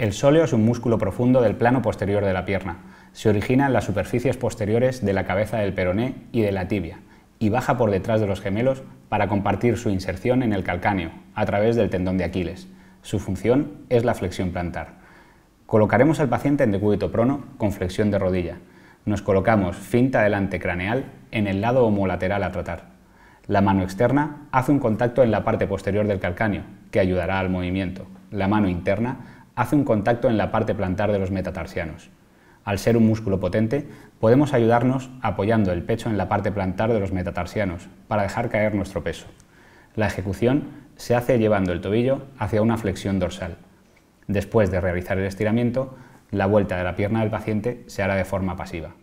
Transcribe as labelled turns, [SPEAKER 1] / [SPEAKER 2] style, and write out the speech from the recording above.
[SPEAKER 1] El sóleo es un músculo profundo del plano posterior de la pierna. Se origina en las superficies
[SPEAKER 2] posteriores de la cabeza del peroné y de la tibia, y baja por detrás de los gemelos para compartir su inserción en el calcáneo, a través del tendón de Aquiles. Su función es la flexión plantar. Colocaremos al paciente en decúbito prono con flexión de rodilla. Nos colocamos finta delante craneal en el lado homolateral a tratar. La mano externa hace un contacto en la parte posterior del calcáneo, que ayudará al movimiento. La mano interna hace un contacto en la parte plantar de los metatarsianos. Al ser un músculo potente, podemos ayudarnos apoyando el pecho en la parte plantar de los metatarsianos para dejar caer nuestro peso. La ejecución se hace llevando el tobillo hacia una flexión dorsal.
[SPEAKER 1] Después de realizar el estiramiento, la vuelta de la pierna del paciente se hará de forma pasiva.